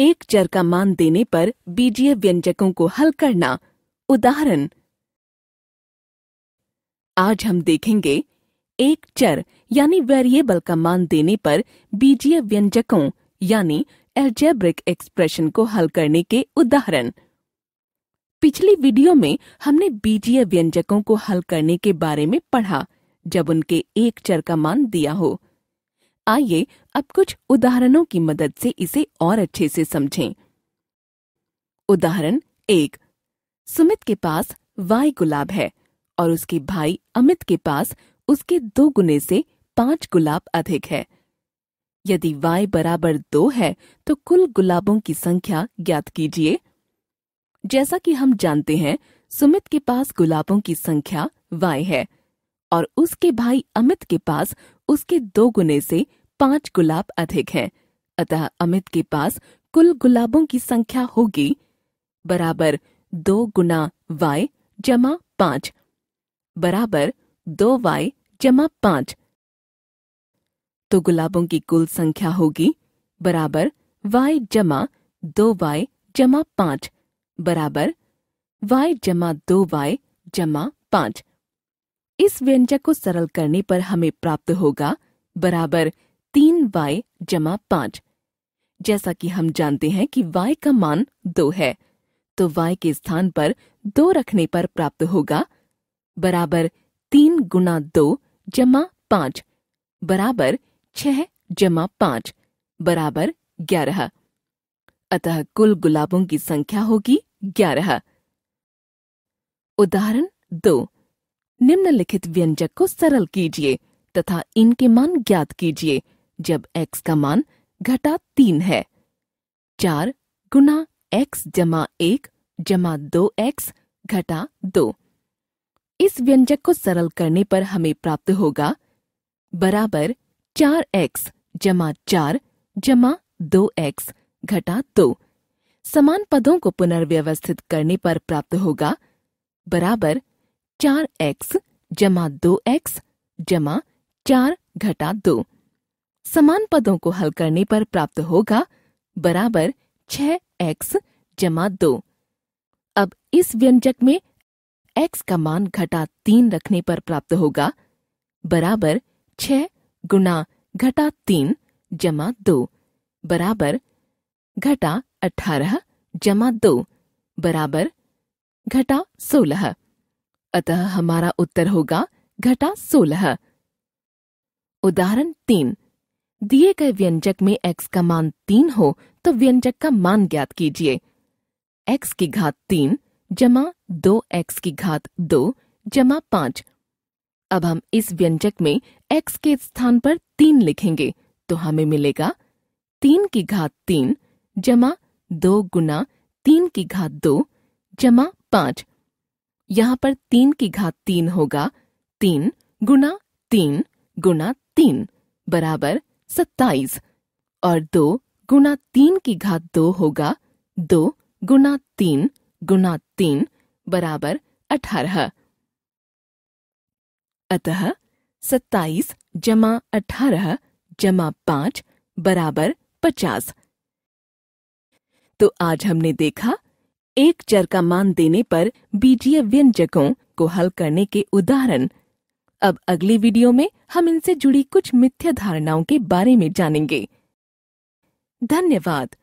एक चर का मान देने पर बीजीय व्यंजकों को हल करना उदाहरण आज हम देखेंगे एक चर यानी वेरिएबल का मान देने पर बीजीय व्यंजकों यानी एल्जेब्रिक एक्सप्रेशन को हल करने के उदाहरण पिछली वीडियो में हमने बीजीय व्यंजकों को हल करने के बारे में पढ़ा जब उनके एक चर का मान दिया हो आइए अब कुछ उदाहरणों की मदद से इसे और अच्छे से समझें उदाहरण एक सुमित के पास वाई गुलाब है और उसके भाई अमित के पास उसके दो गुने से पांच गुलाब अधिक है यदि y बराबर दो है तो कुल गुलाबों की संख्या ज्ञात कीजिए जैसा कि हम जानते हैं सुमित के पास गुलाबों की संख्या y है और उसके भाई अमित के पास उसके दो गुने से पांच गुलाब अधिक है अतः अमित के पास कुल गुलाबों की संख्या होगी बराबर दो गुना वाई जमा पांच बराबर दो वाई जमा पांच तो गुलाबों की कुल संख्या होगी बराबर वाई जमा दो वाई जमा पांच बराबर वाई जमा दो वाई जमा पांच इस व्यंजक को सरल करने पर हमें प्राप्त होगा बराबर तीन वाई जमा पांच जैसा कि हम जानते हैं कि y का मान दो है तो y के स्थान पर दो रखने पर प्राप्त होगा बराबर तीन गुना दो जमा पांच बराबर छह जमा पांच बराबर ग्यारह अतः कुल गुलाबों की संख्या होगी ग्यारह उदाहरण दो निम्नलिखित व्यंजक को सरल कीजिए तथा इनके मान ज्ञात कीजिए जब x का मान घटा तीन है चार गुना एक्स जमा एक जमा दो एक्स घटा दो इस व्यंजक को सरल करने पर हमें प्राप्त होगा बराबर चार एक्स जमा चार जमा दो एक्स घटा दो समान पदों को पुनर्व्यवस्थित करने पर प्राप्त होगा बराबर चार एक्स जमा दो एक्स जमा चार घटा दो समान पदों को हल करने पर प्राप्त होगा बराबर छह एक्स जमा दो अब इस व्यंजक में x का मान घटा तीन रखने पर प्राप्त होगा बराबर छ गुना घटा तीन जमा दो बराबर घटा अठारह जमा दो बराबर घटा सोलह अतः हमारा उत्तर होगा घटा सोलह उदाहरण तीन दिए गए व्यंजक में x का मान तीन हो तो व्यंजक का मान ज्ञात कीजिए x की घात तीन जमा दो एक्स की घात दो जमा पांच अब हम इस व्यंजक में x के स्थान पर तीन लिखेंगे तो हमें मिलेगा तीन की घात तीन जमा दो गुना तीन की घात दो जमा पांच यहाँ पर तीन की घात तीन होगा तीन गुना तीन गुना तीन बराबर सत्ताईस और दो गुना तीन की घात दो होगा दो गुना तीन गुना तीन बराबर अठारह अतः सत्ताईस जमा अठारह जमा पांच बराबर पचास तो आज हमने देखा एक चर का मान देने पर बीजीय व्यंजकों को हल करने के उदाहरण अब अगली वीडियो में हम इनसे जुड़ी कुछ मिथ्या धारणाओं के बारे में जानेंगे धन्यवाद